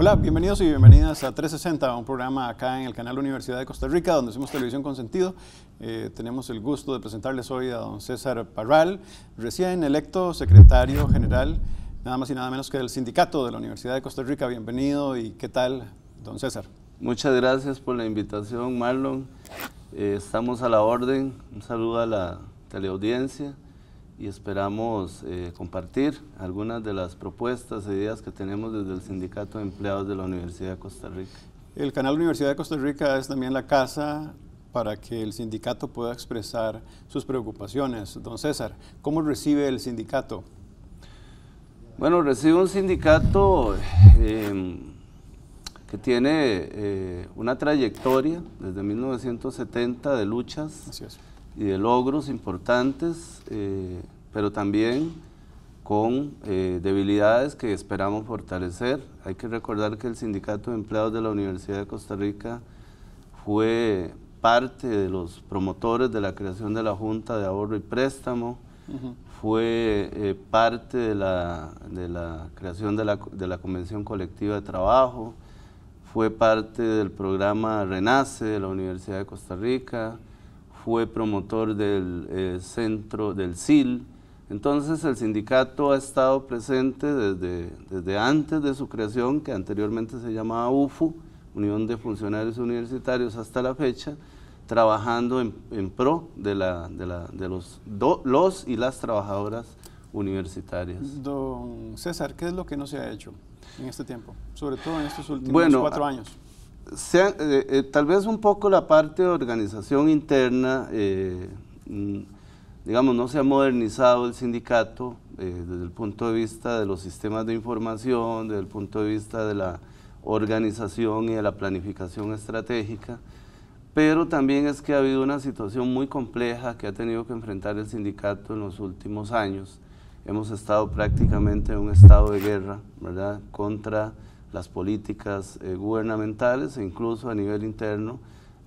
Hola, bienvenidos y bienvenidas a 360, un programa acá en el canal Universidad de Costa Rica, donde hacemos televisión con sentido. Eh, tenemos el gusto de presentarles hoy a don César Parral, recién electo secretario general, nada más y nada menos que del sindicato de la Universidad de Costa Rica. Bienvenido y qué tal, don César. Muchas gracias por la invitación, Marlon. Eh, estamos a la orden. Un saludo a la teleaudiencia y esperamos eh, compartir algunas de las propuestas e ideas que tenemos desde el Sindicato de Empleados de la Universidad de Costa Rica. El canal Universidad de Costa Rica es también la casa para que el sindicato pueda expresar sus preocupaciones. Don César, ¿cómo recibe el sindicato? Bueno, recibe un sindicato em, que tiene eh, una trayectoria desde 1970 de luchas. Así es y de logros importantes, eh, pero también con eh, debilidades que esperamos fortalecer. Hay que recordar que el Sindicato de Empleados de la Universidad de Costa Rica fue parte de los promotores de la creación de la Junta de Ahorro y Préstamo, fue eh, parte de la, creación de la, Convención Colectiva de Trabajo, fue parte del programa RENACE de la Universidad de Costa Rica, fue promotor del eh, centro del SIL. Entonces el sindicato ha estado presente desde, desde antes de su creación, que anteriormente se llamaba UFU, Unión de Funcionarios Universitarios, hasta la fecha, trabajando en, pro de, la, de, los, los y las trabajadoras universitarias. Don César, ¿qué es lo que no se ha hecho en este tiempo? Sobre todo en estos últimos cuatro años. Eh, eh, tal vez un poco la parte de organización interna, eh, mm, digamos, no se ha modernizado el sindicato desde el punto de vista de los sistemas de información, desde el punto de vista de la organización y de la planificación estratégica, pero también es que ha habido una situación muy compleja que ha tenido que enfrentar el sindicato en los últimos años. Hemos estado prácticamente en un estado de guerra, ¿verdad?, contra las políticas eh, gubernamentales e incluso a nivel interno,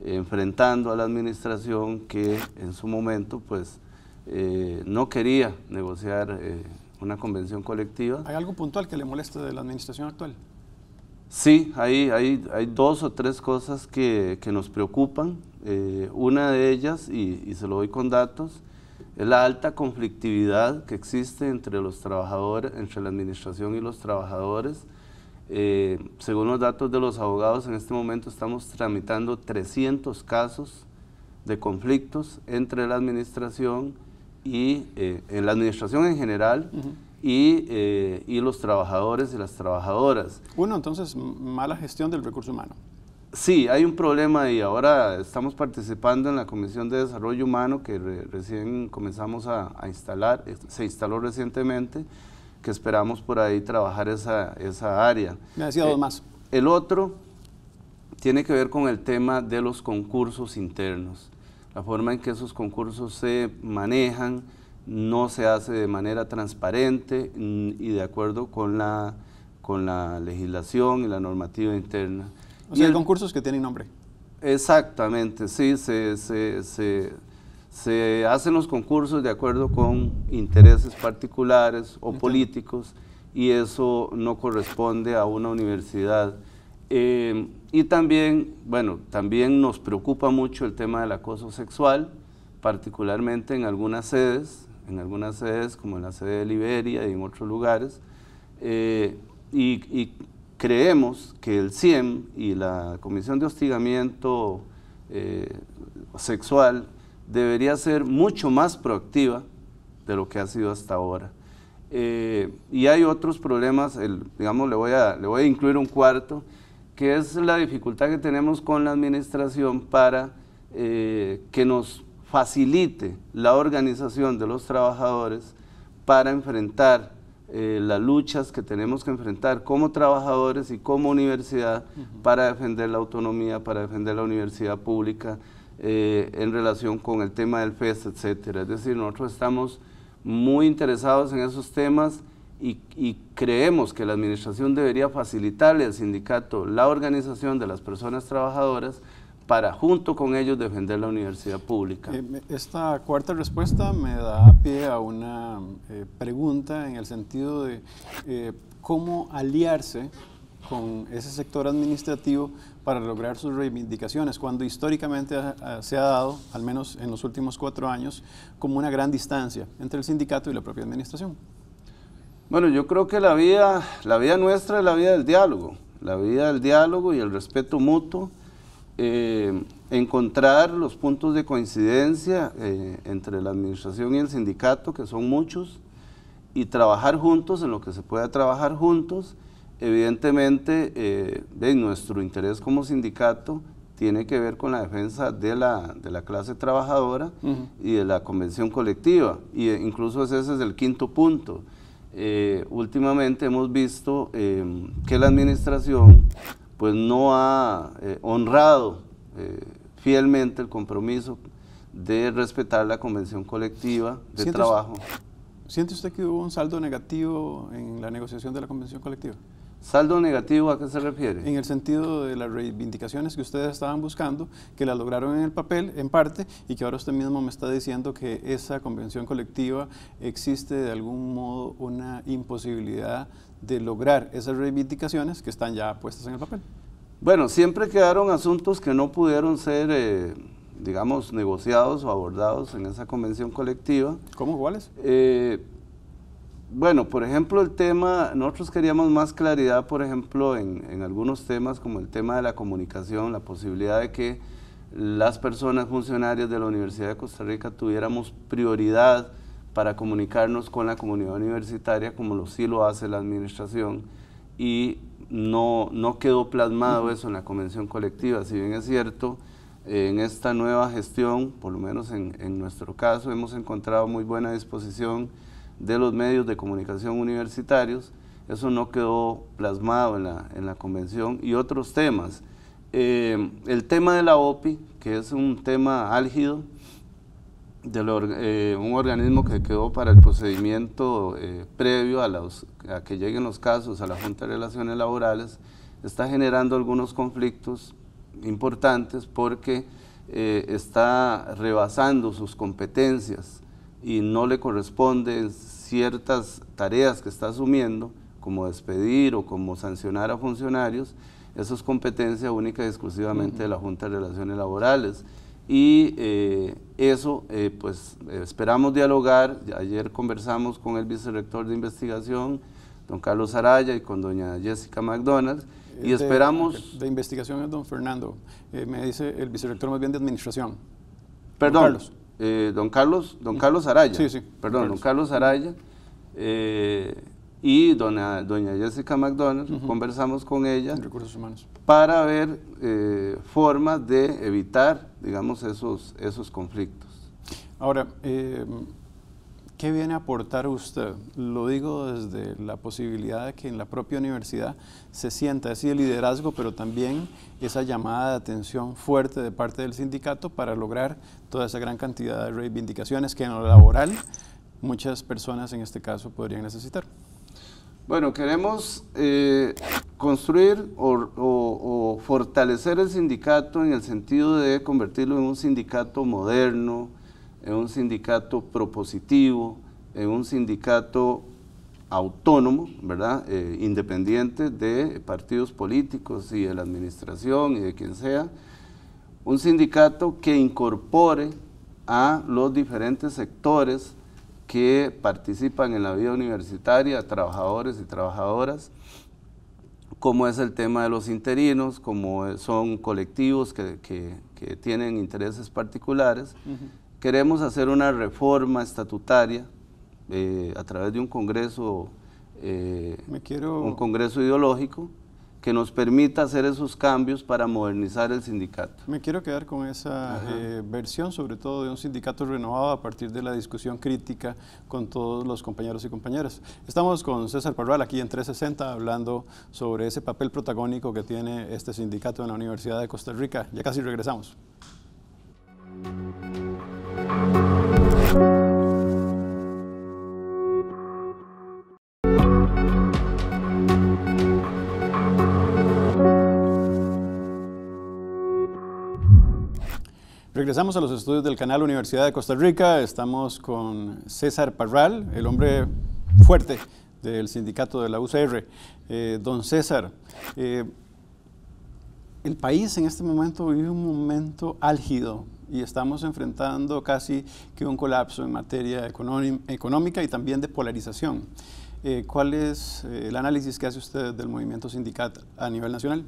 enfrentando a la administración que en su momento pues eh, no quería negociar eh, una convención colectiva. ¿Hay algo puntual que le moleste de la administración actual? Sí, hay, dos o tres cosas que, nos preocupan. una de ellas, y, se lo doy con datos, es la alta conflictividad que existe entre los trabajadores, entre la administración y los trabajadores eh, según los datos de los abogados, en este momento estamos tramitando 300 casos de conflictos entre la administración y eh, en la administración en general y, eh, y, los trabajadores y las trabajadoras. Uno, entonces, mala gestión del recurso humano. Sí, hay un problema y ahora estamos participando en la Comisión de Desarrollo Humano que recién comenzamos a, a instalar, se instaló recientemente que esperamos por ahí trabajar esa, esa área. Me decía dos eh, más. El otro tiene que ver con el tema de los concursos internos. La forma en que esos concursos se manejan no se hace de manera transparente mm, y de acuerdo con la, con la legislación y la normativa interna. O y el, concursos que tienen nombre. Exactamente, sí, se, se se hacen los concursos de acuerdo con intereses particulares o políticos y eso no corresponde a una universidad. Eh, y también, bueno, también nos preocupa mucho el tema del acoso sexual, particularmente en algunas sedes, en algunas sedes como en la sede de Liberia y en otros lugares. Eh, y, creemos que el CIEM y la Comisión de Hostigamiento eh, Sexual debería ser mucho más proactiva de lo que ha sido hasta ahora. Eh, y hay otros problemas, digamos, le voy, a, incluir un cuarto, que es la dificultad que tenemos con la administración para eh, que nos facilite la organización de los trabajadores para enfrentar eh, las luchas que tenemos que enfrentar como trabajadores y como universidad para defender la autonomía, para defender la universidad pública, eh, en relación con el tema del FES, etcétera. Es decir, nosotros estamos muy interesados en esos temas y, creemos que la administración debería facilitarle al sindicato la organización de las personas trabajadoras para junto con ellos defender la universidad pública. Eh, esta cuarta respuesta me da pie a una eh, pregunta en el sentido de cómo aliarse con ese sector administrativo para lograr sus reivindicaciones, cuando históricamente se ha dado, al menos en los últimos cuatro años, como una gran distancia entre el sindicato y la propia administración. Bueno, yo creo que la vida, la vida nuestra es la vida del diálogo, la vida del diálogo y el respeto mutuo, eh, encontrar los puntos de coincidencia eh, entre la administración y el sindicato, que son muchos, y trabajar juntos en lo que se pueda trabajar juntos, evidentemente eh, nuestro interés como sindicato tiene que ver con la defensa de la, clase trabajadora y de la convención colectiva. Y e incluso ese, es el quinto punto. Eh, últimamente hemos visto eh, que la administración pues no ha honrado fielmente el compromiso de respetar la convención colectiva de trabajo. ¿Siente usted que hubo un saldo negativo en la negociación de la convención colectiva? ¿Saldo negativo a qué se refiere? En el sentido de las reivindicaciones que ustedes estaban buscando, que las lograron en el papel, en parte, y que ahora usted mismo me está diciendo que esa convención colectiva existe de algún modo una imposibilidad de lograr esas reivindicaciones que están ya puestas en el papel. Bueno, siempre quedaron asuntos que no pudieron ser, eh, digamos, negociados o abordados en esa convención colectiva. ¿Cómo? ¿Cuáles? Eh, bueno, por ejemplo, el tema, nosotros queríamos más claridad, por ejemplo, en, algunos temas como el tema de la comunicación, la posibilidad de que las personas funcionarias de la Universidad de Costa Rica tuviéramos prioridad para comunicarnos con la comunidad universitaria como lo, sí lo hace la administración y no, quedó plasmado eso en la convención colectiva. Si bien es cierto, en esta nueva gestión, por lo menos en nuestro caso, hemos encontrado muy buena disposición de los medios de comunicación universitarios. Eso no quedó plasmado en la, convención y otros temas. Eh, el tema de la OPI, que es un tema álgido, de eh, un organismo que quedó para el procedimiento eh, previo a, los, a que lleguen los casos a la Junta de Relaciones Laborales, está generando algunos conflictos importantes porque está rebasando sus competencias y no le corresponden ciertas tareas que está asumiendo, como despedir o como sancionar a funcionarios, eso es competencia única y exclusivamente de la Junta de Relaciones Laborales. Y eh, eso, eh, pues esperamos dialogar. Ayer conversamos con el vicerrector de investigación, don Carlos Araya, y con doña Jessica McDonald. Y esperamos... De investigación es don Fernando. Eh, me dice el vicerrector más bien de administración. Perdón. Carlos. Eh, don Carlos, don Carlos Araya, sí, sí, perdón, don Carlos Araya eh, y doña Jessica McDonald, conversamos con ella Recursos humanos. para ver eh, formas de evitar, digamos, esos, esos conflictos. Ahora, ¿Qué viene a aportar usted? Lo digo desde la posibilidad de que en la propia universidad se sienta así el liderazgo, pero también esa llamada de atención fuerte de parte del sindicato para lograr toda esa gran cantidad de reivindicaciones que en lo laboral muchas personas en este caso podrían necesitar. Bueno, queremos eh, construir o, fortalecer el sindicato en el sentido de convertirlo en un sindicato moderno, en un sindicato propositivo, en un sindicato autónomo, ¿verdad? Eh, independiente de partidos políticos y de la administración y de quien sea, un sindicato que incorpore a los diferentes sectores que participan en la vida universitaria, trabajadores y trabajadoras, como es el tema de los interinos, como son colectivos que, tienen intereses particulares. Queremos hacer una reforma estatutaria eh, a través de un congreso, eh, un congreso ideológico que nos permita hacer esos cambios para modernizar el sindicato. Me quiero quedar con esa eh, versión, sobre todo de un sindicato renovado a partir de la discusión crítica con todos los compañeros y compañeras. Estamos con César Parral aquí en 360 hablando sobre ese papel protagónico que tiene este sindicato en la Universidad de Costa Rica. Ya casi regresamos. Estamos a los estudios del canal Universidad de Costa Rica. Estamos con César Parral, el hombre fuerte del sindicato de la UCR. Eh, don César, eh, el país en este momento vive un momento álgido y estamos enfrentando casi que un colapso en materia económica y también de polarización. Eh, ¿Cuál es el análisis que hace usted del movimiento sindical a nivel nacional?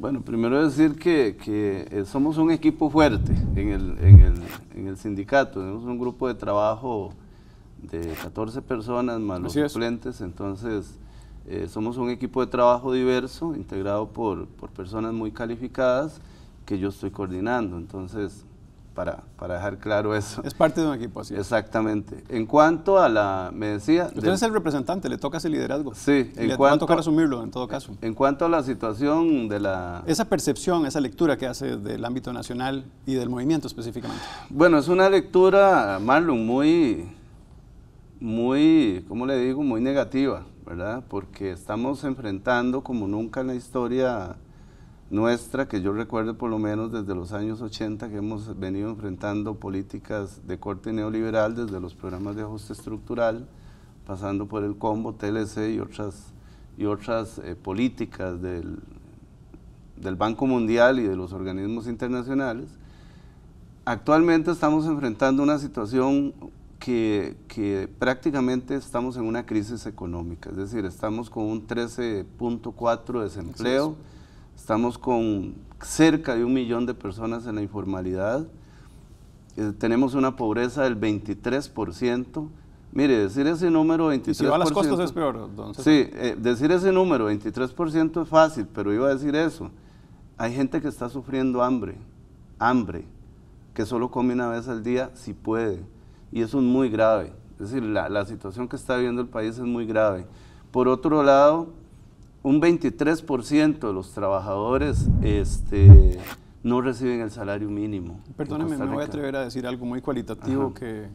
Bueno, primero decir que, eh, somos un equipo fuerte en el, en el, en el sindicato, tenemos un grupo de trabajo de 14 personas más los suplentes, entonces eh, somos un equipo de trabajo diverso, integrado por, por personas muy calificadas que yo estoy coordinando, entonces para, para dejar claro eso. Es parte de un equipo, así. Exactamente. En cuanto a la, me decía... Usted es el representante, le toca ese liderazgo. Sí. En le cuanto, a en todo caso. En cuanto a la situación de la... Esa percepción, esa lectura que hace del ámbito nacional y del movimiento específicamente. Bueno, es una lectura, Marlon, muy, muy, ¿cómo le digo? Muy negativa, ¿verdad? Porque estamos enfrentando como nunca en la historia nuestra, que yo recuerdo por lo menos desde los años 80 que hemos venido enfrentando políticas de corte neoliberal desde los programas de ajuste estructural, pasando por el combo TLC y otras, y otras eh, políticas del, Banco Mundial y de los organismos internacionales. Actualmente estamos enfrentando una situación que, que, prácticamente estamos en una crisis económica, es decir, estamos con un 13.4 desempleo. Estamos con cerca de un millón de personas en la informalidad. Eh, tenemos una pobreza del 23%. Mire, decir ese número 23%... si va a las costas es peor, entonces. Sí, eh, decir ese número 23% es fácil, pero iba a decir eso. Hay gente que está sufriendo hambre, hambre, que solo come una vez al día si puede. Y eso es muy grave. Es decir, la, la situación que está viviendo el país es muy grave. Por otro lado, un 23% de los trabajadores este, no reciben el salario mínimo. Perdóneme, me voy a atrever a decir algo muy cualitativo que,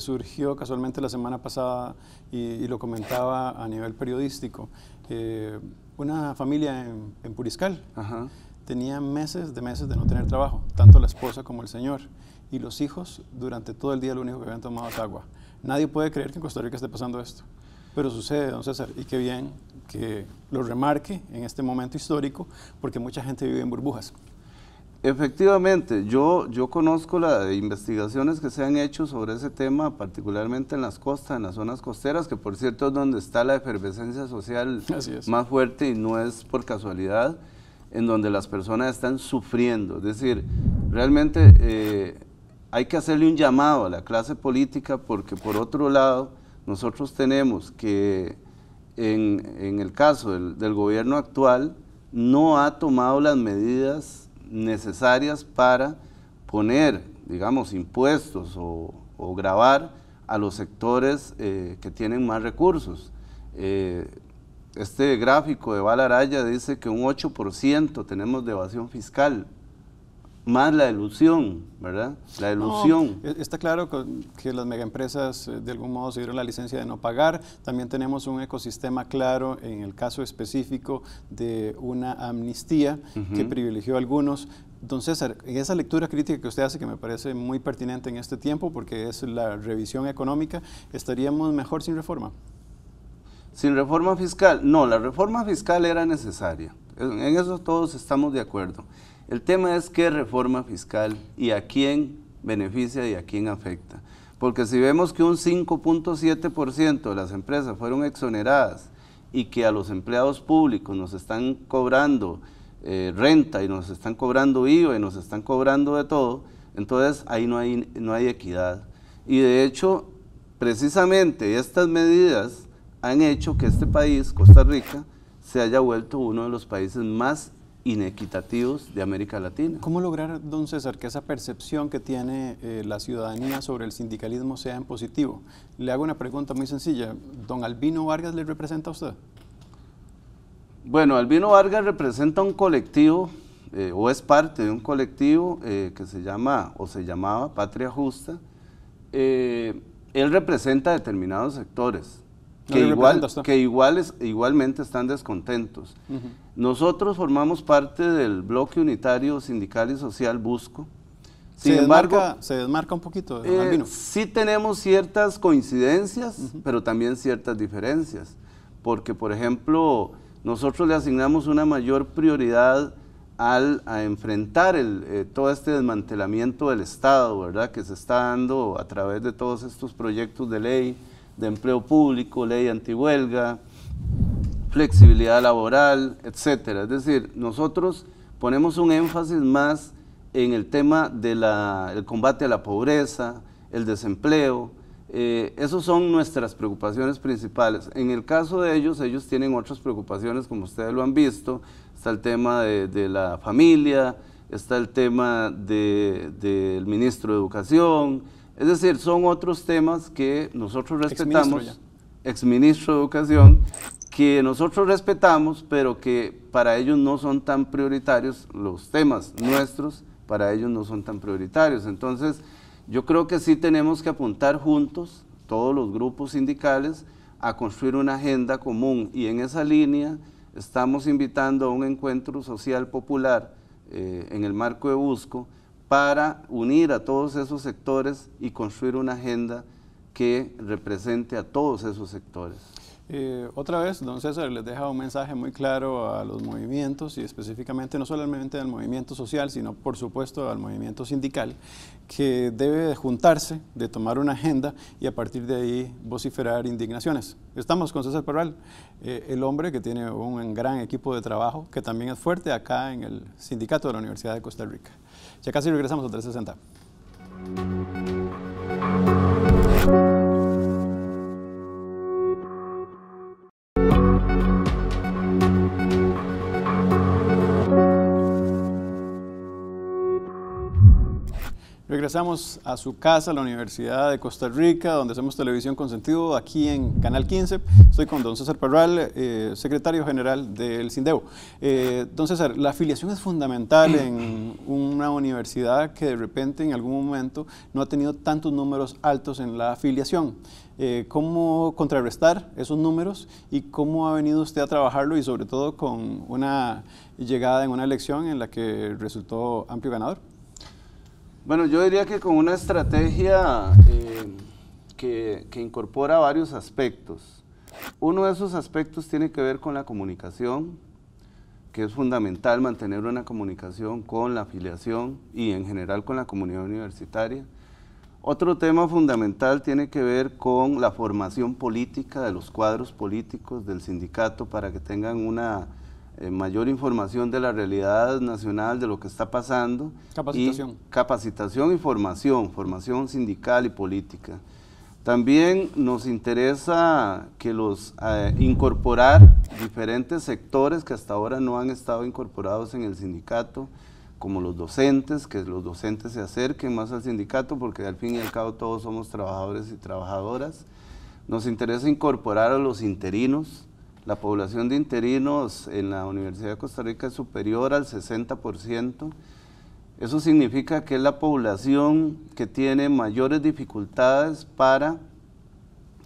surgió casualmente la semana pasada y, lo comentaba a nivel periodístico. Eh, una familia en, Puriscal tenía meses de meses de no tener trabajo, tanto la esposa como el señor. Y los hijos durante todo el día lo único que habían tomado es agua. Nadie puede creer que en Costa Rica esté pasando esto. Pero sucede, don César, y qué bien que lo remarque en este momento histórico, porque mucha gente vive en burbujas. Efectivamente, yo, yo conozco las investigaciones que se han hecho sobre ese tema, particularmente en las costas, en las zonas costeras, que por cierto es donde está la efervescencia social más fuerte y no es por casualidad, en donde las personas están sufriendo. Es decir, realmente eh, hay que hacerle un llamado a la clase política porque por otro lado nosotros tenemos que en, el caso del, gobierno actual, no ha tomado las medidas necesarias para poner, digamos, impuestos o, grabar a los sectores eh, que tienen más recursos. Eh, este gráfico de Valaraya dice que un 8% tenemos de evasión fiscal más la ilusión, ¿verdad? La ilusión. E-, está claro que las megaempresas eh, de algún modo se dieron la licencia de no pagar. También tenemos un ecosistema claro en el caso específico de una amnistía que privilegió a algunos. Don César, en esa lectura crítica que usted hace, que me parece muy pertinente en este tiempo, porque es la revisión económica, ¿estaríamos mejor sin reforma? Sin reforma fiscal, no, la reforma fiscal era necesaria. En eso todos estamos de acuerdo. El tema es qué reforma fiscal y a quién beneficia y a quién afecta. Porque si vemos que un 5.7% de las empresas fueron exoneradas y que a los empleados públicos nos están cobrando eh, renta y nos están cobrando IVA y nos están cobrando de todo, entonces ahí no hay, no hay equidad. Y de hecho, precisamente estas medidas han hecho que este país, Costa Rica, se haya vuelto uno de los países más inequitativos de América Latina. ¿Cómo lograr, don César, que esa percepción que tiene eh, la ciudadanía sobre el sindicalismo sea en positivo? Le hago una pregunta muy sencilla. ¿Don Albino Vargas le representa a usted? Bueno, Albino Vargas representa un colectivo eh, o es parte de un colectivo eh, que se llama o se llamaba Patria Justa. él representa determinados sectores que, igual, que iguales, igualmente están descontentos. Nosotros formamos parte del bloque unitario sindical y social Busco. Sin se embargo, desmarca, se desmarca un poquito. Eh, sí tenemos ciertas coincidencias, pero también ciertas diferencias, porque por ejemplo, nosotros le asignamos una mayor prioridad al, a enfrentar el, eh, todo este desmantelamiento del Estado, ¿verdad? Que se está dando a través de todos estos proyectos de ley de empleo público, ley antihuelga, flexibilidad laboral, etcétera. Es decir, nosotros ponemos un énfasis más en el tema del el combate a la pobreza, el desempleo, eh, esas son nuestras preocupaciones principales. En el caso de ellos, ellos tienen otras preocupaciones, como ustedes lo han visto. Está el tema de, la familia, está el tema del ministro de Educación, es decir, son otros temas que nosotros respetamos, ex ministro de Educación, que nosotros respetamos, pero que para ellos no son tan prioritarios, los temas nuestros para ellos no son tan prioritarios. Entonces, yo creo que sí tenemos que apuntar juntos, todos los grupos sindicales, a construir una agenda común y en esa línea estamos invitando a un encuentro social popular eh, en el marco de Busco, para unir a todos esos sectores y construir una agenda que represente a todos esos sectores. Eh, otra vez, don César les deja un mensaje muy claro a los movimientos y específicamente no solamente al movimiento social, sino por supuesto al movimiento sindical, que debe juntarse, de tomar una agenda y a partir de ahí vociferar indignaciones. Estamos con César Peral, eh, el hombre que tiene un gran equipo de trabajo, que también es fuerte acá en el sindicato de la Universidad de Costa Rica. Ya casi regresamos a 360. Regresamos a su casa, a la Universidad de Costa Rica, donde hacemos televisión con sentido, aquí en Canal 15. Estoy con don César Parral, eh, secretario general del Sindebo. Eh, don César, la afiliación es fundamental en una universidad que de repente en algún momento no ha tenido tantos números altos en la afiliación. Eh, ¿Cómo contrarrestar esos números y cómo ha venido usted a trabajarlo y sobre todo con una llegada en una elección en la que resultó amplio ganador? Bueno, yo diría que con una estrategia eh, que, que, incorpora varios aspectos. Uno de esos aspectos tiene que ver con la comunicación, que es fundamental mantener una comunicación con la afiliación y en general con la comunidad universitaria. Otro tema fundamental tiene que ver con la formación política de los cuadros políticos del sindicato para que tengan una eh, mayor información de la realidad nacional, de lo que está pasando. Capacitación. capacitación y formación, formación sindical y política. También nos interesa que los eh, incorporar diferentes sectores que hasta ahora no han estado incorporados en el sindicato, como los docentes, que los docentes se acerquen más al sindicato porque al fin y al cabo todos somos trabajadores y trabajadoras. Nos interesa incorporar a los interinos, la población de interinos en la Universidad de Costa Rica es superior al 60%. Eso significa que es la población que tiene mayores dificultades para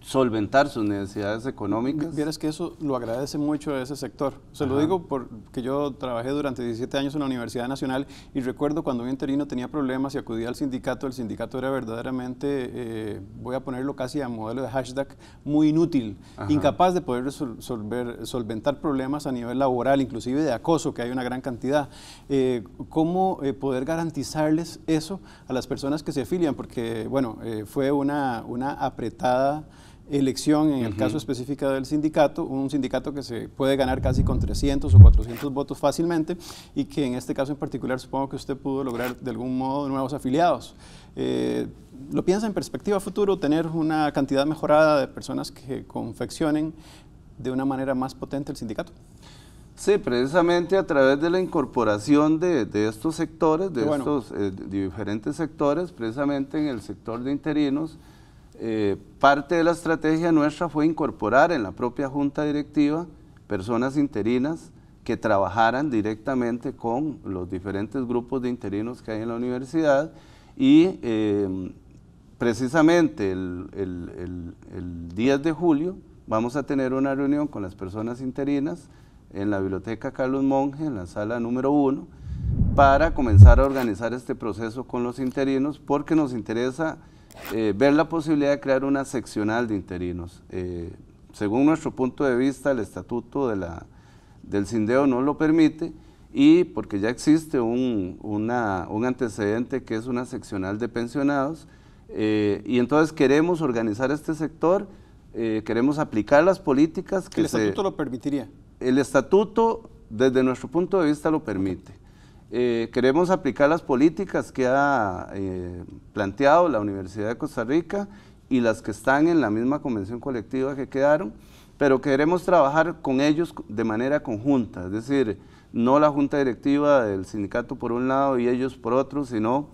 solventar sus necesidades económicas. Vieras que eso lo agradece mucho a ese sector. Se lo digo porque yo trabajé durante 17 años en la Universidad Nacional y recuerdo cuando un interino tenía problemas y acudía al sindicato, el sindicato era verdaderamente, eh, voy a ponerlo casi a modelo de hashtag, muy inútil, incapaz de poder resolver, solventar problemas a nivel laboral, inclusive de acoso, que hay una gran cantidad. Eh, ¿Cómo eh, poder garantizarles eso a las personas que se afilian? Porque, bueno, fue una, una apretada elección, en el caso específico del sindicato, un sindicato que se puede ganar casi con 300 o 400 votos fácilmente y que en este caso en particular supongo que usted pudo lograr de algún modo nuevos afiliados. Eh, ¿Lo piensa en perspectiva futuro, tener una cantidad mejorada de personas que confeccionen de una manera más potente el sindicato? Sí, precisamente a través de la incorporación de, estos sectores, de estos eh, diferentes sectores, precisamente en el sector de interinos, eh, parte de la estrategia nuestra fue incorporar en la propia junta directiva personas interinas que trabajaran directamente con los diferentes grupos de interinos que hay en la universidad y eh, precisamente el, el, 10 de julio vamos a tener una reunión con las personas interinas en la Biblioteca Carlos Monge, en la sala número 1, para comenzar a organizar este proceso con los interinos porque nos interesa eh, ver la posibilidad de crear una seccional de interinos. Eh, según nuestro punto de vista, el estatuto del Sindeo no lo permite y porque ya existe un, antecedente que es una seccional de pensionados eh, y entonces queremos organizar este sector, queremos aplicar las políticas que... ¿El estatuto lo permitiría? El estatuto desde nuestro punto de vista lo permite. Eh, queremos aplicar las políticas que ha eh, planteado la Universidad de Costa Rica y las que están en la misma convención colectiva que quedaron, pero queremos trabajar con ellos de manera conjunta, es decir, no la junta directiva del sindicato por un lado y ellos por otro, sino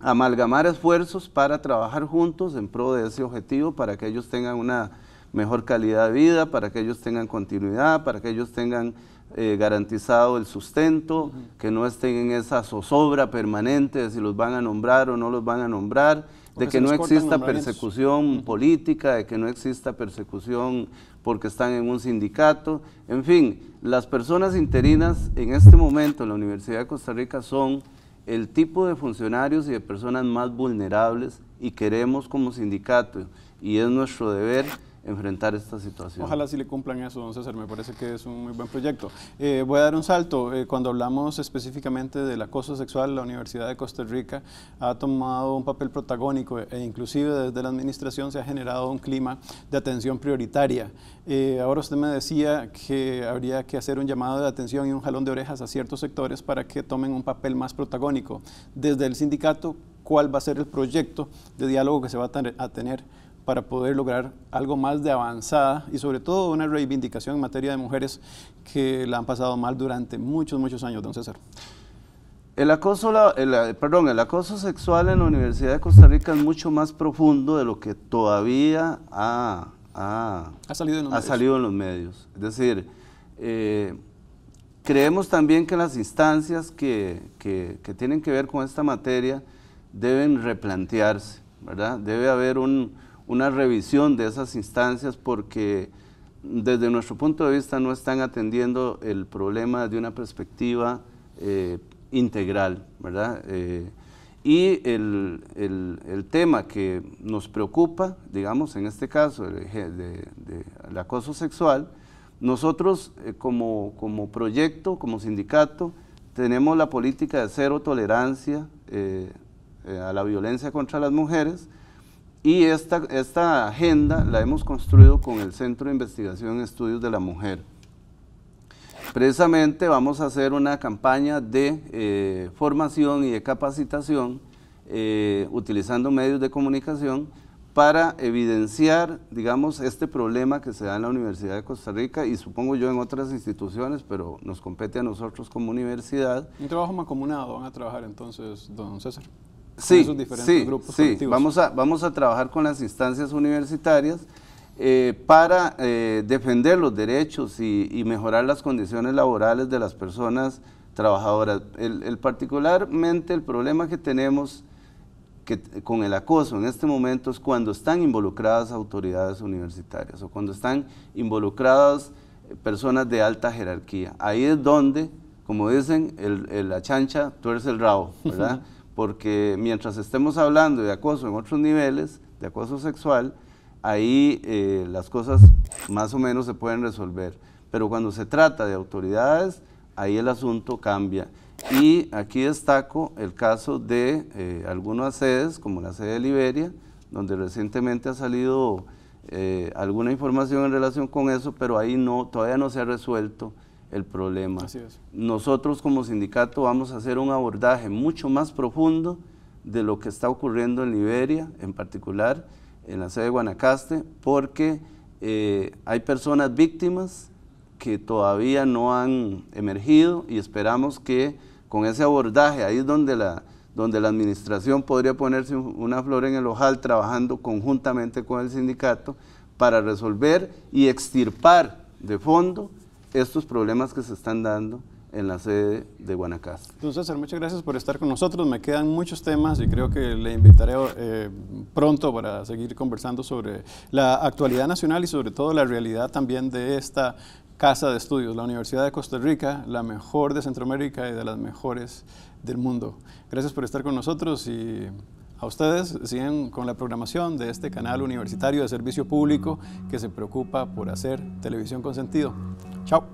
amalgamar esfuerzos para trabajar juntos en pro de ese objetivo para que ellos tengan una mejor calidad de vida, para que ellos tengan continuidad, para que ellos tengan eh, garantizado el sustento, que no estén en esa zozobra permanente de si los van a nombrar o no los van a nombrar, de que no exista persecución política, de que no exista persecución porque están en un sindicato. En fin, las personas interinas en este momento en la Universidad de Costa Rica son el tipo de funcionarios y de personas más vulnerables y queremos como sindicato, y es nuestro deber, enfrentar esta situación. Ojalá si le cumplan eso, don César, me parece que es un muy buen proyecto. Eh, voy a dar un salto, eh, cuando hablamos específicamente del acoso sexual, la Universidad de Costa Rica ha tomado un papel protagónico e inclusive desde la administración se ha generado un clima de atención prioritaria. Eh, ahora usted me decía que habría que hacer un llamado de atención y un jalón de orejas a ciertos sectores para que tomen un papel más protagónico. Desde el sindicato, ¿cuál va a ser el proyecto de diálogo que se va a tener? para poder lograr algo más de avanzada y sobre todo una reivindicación en materia de mujeres que la han pasado mal durante muchos, muchos años, don César. El acoso, eh, perdón, el acoso sexual en la Universidad de Costa Rica es mucho más profundo de lo que todavía ha, salido, en los ha salido, en los medios. Es decir, eh, creemos también que las instancias que tienen que ver con esta materia deben replantearse, ¿verdad? Debe haber un, una revisión de esas instancias porque desde nuestro punto de vista no están atendiendo el problema de una perspectiva eh, integral, ¿verdad? Eh, y el, tema que nos preocupa, digamos, en este caso, el, acoso sexual, nosotros eh, como, proyecto, como sindicato, tenemos la política de cero tolerancia a la violencia contra las mujeres y esta, agenda la hemos construido con el Centro de Investigación y Estudios de la Mujer. Precisamente vamos a hacer una campaña de eh, formación y de capacitación eh, utilizando medios de comunicación para evidenciar, digamos, este problema que se da en la Universidad de Costa Rica y supongo yo en otras instituciones, pero nos compete a nosotros como universidad. Un trabajo mancomunado van a trabajar entonces, don César sí, sí, Vamos a, vamos a trabajar con las instancias universitarias eh, para eh, defender los derechos y, mejorar las condiciones laborales de las personas trabajadoras. El, particularmente el problema que tenemos que, con el acoso en este momento es cuando están involucradas autoridades universitarias o cuando están involucradas personas de alta jerarquía. Ahí es donde, como dicen, la chancha tuerce el rabo, ¿verdad? porque mientras estemos hablando de acoso en otros niveles, de acoso sexual, ahí eh, las cosas más o menos se pueden resolver. Pero cuando se trata de autoridades, ahí el asunto cambia. Y aquí destaco el caso de eh, algunas sedes, como la sede de Liberia, donde recientemente ha salido eh, alguna información en relación con eso, pero ahí no, todavía no se ha resuelto el problema. Nosotros como sindicato vamos a hacer un abordaje mucho más profundo de lo que está ocurriendo en Liberia, en particular en la sede de Guanacaste, porque eh, hay personas víctimas que todavía no han emergido y esperamos que con ese abordaje, ahí es la, donde la administración podría ponerse una flor en el ojal trabajando conjuntamente con el sindicato para resolver y extirpar de fondo estos problemas que se están dando en la sede de Guanacaste. Entonces, César, muchas gracias por estar con nosotros. Me quedan muchos temas y creo que le invitaré eh, pronto para seguir conversando sobre la actualidad nacional y sobre todo la realidad también de esta casa de estudios, la Universidad de Costa Rica, la mejor de Centroamérica y de las mejores del mundo. Gracias por estar con nosotros y a ustedes siguen con la programación de este canal universitario de servicio público que se preocupa por hacer televisión con sentido. Chao.